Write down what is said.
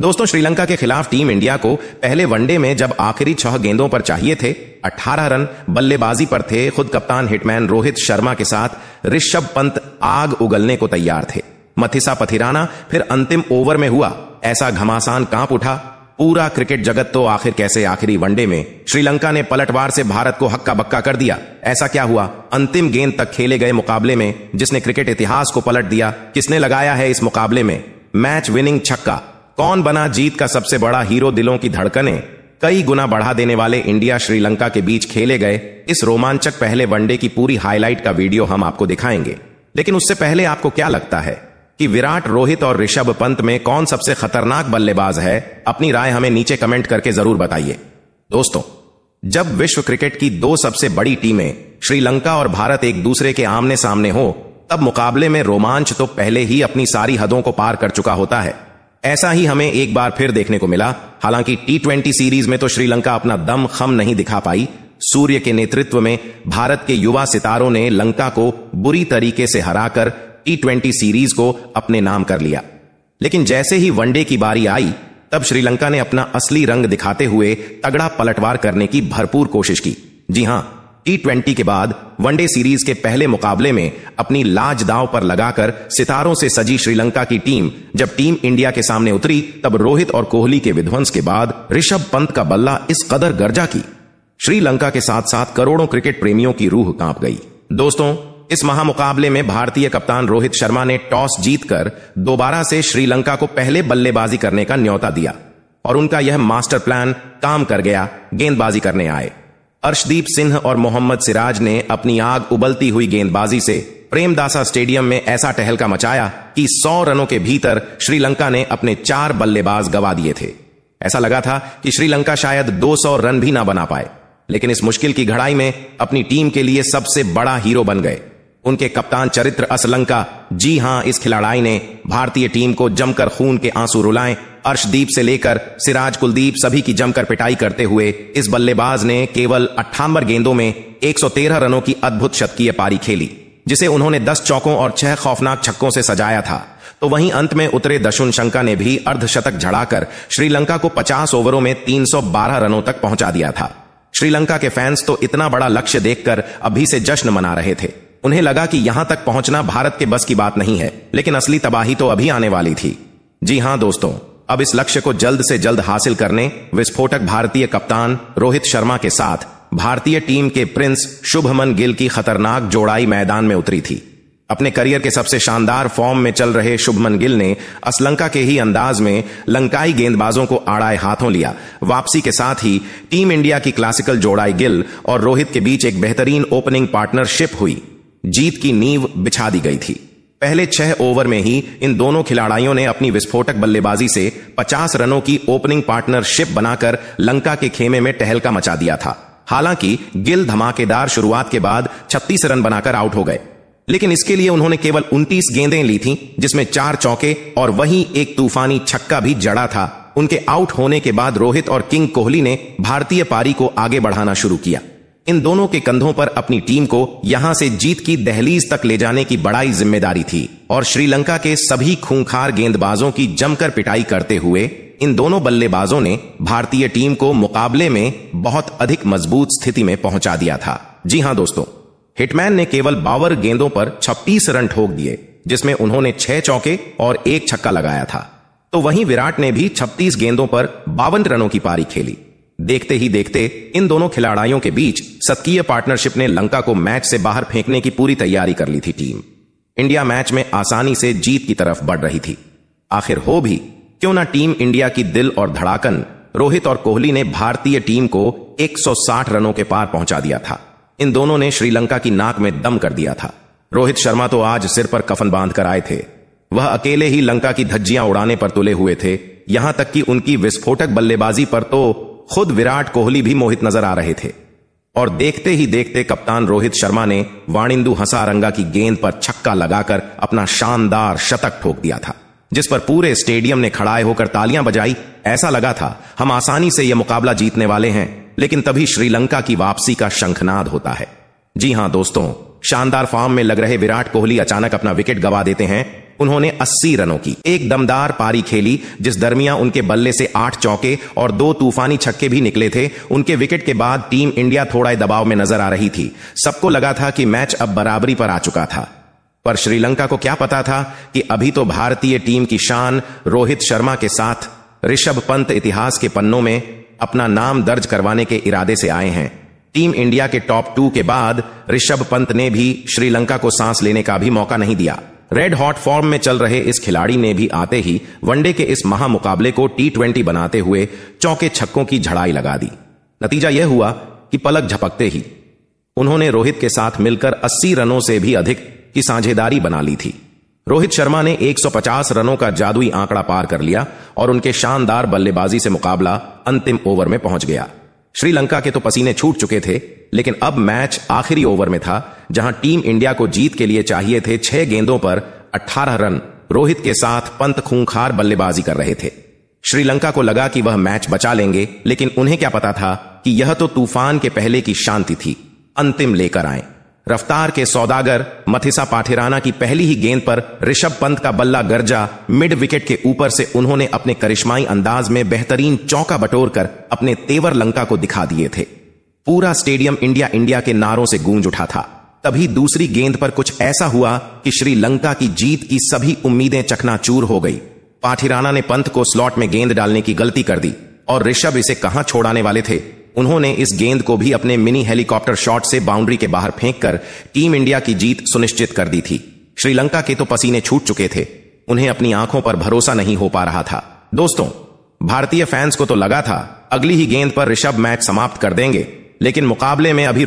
दोस्तों श्रीलंका के खिलाफ टीम इंडिया को पहले वनडे में जब आखिरी छह गेंदों पर चाहिए थे 18 रन बल्लेबाजी पर थे खुद कप्तान हिटमैन रोहित शर्मा के साथ ऋषभ पंत आग उगलने को तैयार थे मथिसा पथिराना फिर अंतिम ओवर में हुआ ऐसा घमासान कांप उठा पूरा क्रिकेट जगत तो आखिर कैसे आखिरी वनडे में श्रीलंका ने पलटवार से भारत को हक्का बक्का कर दिया ऐसा क्या हुआ अंतिम गेंद तक खेले गए मुकाबले में जिसने क्रिकेट इतिहास को पलट दिया किसने लगाया है इस मुकाबले में मैच विनिंग छक्का कौन बना जीत का सबसे बड़ा हीरो दिलों की धड़कने कई गुना बढ़ा देने वाले इंडिया श्रीलंका के बीच खेले गए इस रोमांचक पहले वनडे की पूरी हाईलाइट का वीडियो हम आपको दिखाएंगे लेकिन उससे पहले आपको क्या लगता है कि विराट रोहित और ऋषभ पंत में कौन सबसे खतरनाक बल्लेबाज है अपनी राय हमें नीचे कमेंट करके जरूर बताइए दोस्तों जब विश्व क्रिकेट की दो सबसे बड़ी टीमें श्रीलंका और भारत एक दूसरे के आमने सामने हो तब मुकाबले में रोमांच तो पहले ही अपनी सारी हदों को पार कर चुका होता है ऐसा ही हमें एक बार फिर देखने को मिला हालांकि टी सीरीज में तो श्रीलंका अपना दम खम नहीं दिखा पाई सूर्य के नेतृत्व में भारत के युवा सितारों ने लंका को बुरी तरीके से हराकर टी सीरीज को अपने नाम कर लिया लेकिन जैसे ही वनडे की बारी आई तब श्रीलंका ने अपना असली रंग दिखाते हुए तगड़ा पलटवार करने की भरपूर कोशिश की जी हां टी के बाद वनडे सीरीज के पहले मुकाबले में अपनी लाज दाव पर लगाकर सितारों से सजी श्रीलंका की टीम जब टीम इंडिया के सामने उतरी तब रोहित और कोहली के विध्वंस के बाद ऋषभ पंत का बल्ला इस कदर गर्जा की श्रीलंका के साथ साथ करोड़ों क्रिकेट प्रेमियों की रूह कांप गई दोस्तों इस महामुकाबले में भारतीय कप्तान रोहित शर्मा ने टॉस जीतकर दोबारा से श्रीलंका को पहले बल्लेबाजी करने का न्योता दिया और उनका यह मास्टर प्लान काम कर गया गेंदबाजी करने आए अर्शदीप सिंह और मोहम्मद सिराज ने अपनी आग उबलती हुई गेंदबाजी से प्रेमदासा स्टेडियम में ऐसा टहलका मचाया कि 100 रनों के भीतर श्रीलंका ने अपने चार बल्लेबाज गवा दिए थे ऐसा लगा था कि श्रीलंका शायद 200 रन भी ना बना पाए लेकिन इस मुश्किल की घड़ाई में अपनी टीम के लिए सबसे बड़ा हीरो बन गए उनके कप्तान चरित्र असलंका जी हां इस खिलाड़ाई ने भारतीय टीम को जमकर खून के आंसू रुलाएं अर्शदीप से लेकर सिराज कुलदीप सभी की जमकर पिटाई करते हुए इस बल्लेबाज ने केवल अट्ठानवे गेंदों में 113 रनों की अद्भुत शतकीय पारी खेली जिसे उन्होंने 10 चौकों और 6 खौफनाक छक्कों से सजाया था तो वहीं अंत में उतरे दशुन शंका ने भी अर्धशतक झड़ाकर श्रीलंका को पचास ओवरों में तीन रनों तक पहुंचा दिया था श्रीलंका के फैंस तो इतना बड़ा लक्ष्य देखकर अभी से जश्न मना रहे थे उन्हें लगा कि यहां तक पहुंचना भारत के बस की बात नहीं है लेकिन असली तबाही तो अभी आने वाली थी जी हां दोस्तों अब इस लक्ष्य को जल्द से जल्द हासिल करने विस्फोटक भारतीय कप्तान रोहित शर्मा के साथ भारतीय टीम के प्रिंस शुभमन गिल की खतरनाक जोड़ाई मैदान में उतरी थी अपने करियर के सबसे शानदार फॉर्म में चल रहे शुभमन गिल ने असलंका के ही अंदाज में लंकाई गेंदबाजों को आड़ाए हाथों लिया वापसी के साथ ही टीम इंडिया की क्लासिकल जोड़ाई गिल और रोहित के बीच एक बेहतरीन ओपनिंग पार्टनरशिप हुई जीत की नींव बिछा दी गई थी पहले छह ओवर में ही इन दोनों खिलाड़ियों ने अपनी विस्फोटक बल्लेबाजी से 50 रनों की ओपनिंग पार्टनरशिप बनाकर लंका के खेमे में टहलका मचा दिया था हालांकि गिल धमाकेदार शुरुआत के बाद 36 रन बनाकर आउट हो गए लेकिन इसके लिए उन्होंने केवल 29 गेंदें ली थीं जिसमें चार चौके और वहीं एक तूफानी छक्का भी जड़ा था उनके आउट होने के बाद रोहित और किंग कोहली ने भारतीय पारी को आगे बढ़ाना शुरू किया इन दोनों के कंधों पर अपनी टीम को यहां से जीत की दहलीज तक ले जाने की बड़ाई जिम्मेदारी थी और श्रीलंका के सभी खूंखार गेंदबाजों की जमकर पिटाई करते हुए इन दोनों बल्लेबाजों ने भारतीय टीम को मुकाबले में बहुत अधिक मजबूत स्थिति में पहुंचा दिया था जी हां दोस्तों हिटमैन ने केवल बावर गेंदों पर 26 रन ठोक दिए जिसमें उन्होंने छह चौके और एक छक्का लगाया था तो वहीं विराट ने भी छत्तीस गेंदों पर बावन रनों की पारी खेली देखते ही देखते इन दोनों खिलाड़ियों के बीच सत्कीय पार्टनरशिप ने लंका को मैच से बाहर फेंकने की पूरी तैयारी कर ली थी टीम इंडिया मैच में आसानी से जीत की तरफ बढ़ रही थी आखिर हो भी क्यों ना टीम इंडिया की दिल और धड़ाकन रोहित और कोहली ने भारतीय टीम को 160 रनों के पार पहुंचा दिया था इन दोनों ने श्रीलंका की नाक में दम कर दिया था रोहित शर्मा तो आज सिर पर कफन बांध कर आए थे वह अकेले ही लंका की धज्जियां उड़ाने पर तुले हुए थे यहां तक कि उनकी विस्फोटक बल्लेबाजी पर तो खुद विराट कोहली भी मोहित नजर आ रहे थे और देखते ही देखते कप्तान रोहित शर्मा ने वाणिंदु हसारंगा की गेंद पर छक्का लगाकर अपना शानदार शतक ठोक दिया था जिस पर पूरे स्टेडियम ने खड़ाए होकर तालियां बजाई ऐसा लगा था हम आसानी से यह मुकाबला जीतने वाले हैं लेकिन तभी श्रीलंका की वापसी का शंखनाद होता है जी हां दोस्तों शानदार फॉर्म में लग रहे विराट कोहली अचानक अपना विकेट गवा देते हैं उन्होंने 80 रनों की एक दमदार पारी खेली जिस दरमिया उनके बल्ले से आठ चौके और दो तूफानी छक्के भी निकले थे उनके विकेट के बाद टीम इंडिया थोड़ा ही दबाव में नजर आ रही थी सबको लगा था कि मैच अब बराबरी पर आ चुका था पर श्रीलंका को क्या पता था कि अभी तो भारतीय टीम की शान रोहित शर्मा के साथ ऋषभ पंत इतिहास के पन्नों में अपना नाम दर्ज करवाने के इरादे से आए हैं टीम इंडिया के टॉप टू के बाद ऋषभ पंत ने भी श्रीलंका को सांस लेने का भी मौका नहीं दिया रेड हॉट फॉर्म में चल रहे इस खिलाड़ी ने भी आते ही वनडे के इस महामुकाबले को टी ट्वेंटी बनाते हुए चौके छक्कों की झड़ाई लगा दी नतीजा यह हुआ कि पलक झपकते ही उन्होंने रोहित के साथ मिलकर 80 रनों से भी अधिक की साझेदारी बना ली थी रोहित शर्मा ने 150 रनों का जादुई आंकड़ा पार कर लिया और उनके शानदार बल्लेबाजी से मुकाबला अंतिम ओवर में पहुंच गया श्रीलंका के तो पसीने छूट चुके थे लेकिन अब मैच आखिरी ओवर में था जहां टीम इंडिया को जीत के लिए चाहिए थे छह गेंदों पर 18 रन रोहित के साथ पंत खूंखार बल्लेबाजी कर रहे थे श्रीलंका को लगा कि वह मैच बचा लेंगे लेकिन उन्हें क्या पता था कि यह तो तूफान के पहले की शांति थी अंतिम लेकर आए रफ्तार के सौदागर मथिसा पाठिराना की पहली ही गेंद पर ऋषभ पंत का बल्ला गर्जा मिड विकेट के ऊपर से उन्होंने अपने करिश्माई अंदाज में बेहतरीन चौका बटोर कर अपने तेवर लंका को दिखा दिए थे पूरा स्टेडियम इंडिया इंडिया के नारों से गूंज उठा था तभी दूसरी गेंद पर कुछ ऐसा हुआ कि श्रीलंका की जीत की सभी उम्मीदें चकनाचूर हो गई पाठिराना ने पंत को स्लॉट में गेंद डालने की गलती कर दी और ऋषभ इसे कहां छोड़ाने वाले थे उन्होंने इस गेंद को भी अपने मिनी हेलीकॉप्टर शॉट से बाउंड्री के बाहर फेंककर टीम इंडिया की जीत सुनिश्चित कर दी थी श्रीलंका के तो पसीने छूट चुके थे उन्हें अपनी आंखों पर भरोसा नहीं हो पा रहा था दोस्तों भारतीय फैंस को तो लगा था अगली ही गेंद पर ऋषभ मैच समाप्त कर देंगे लेकिन मुकाबले में अभी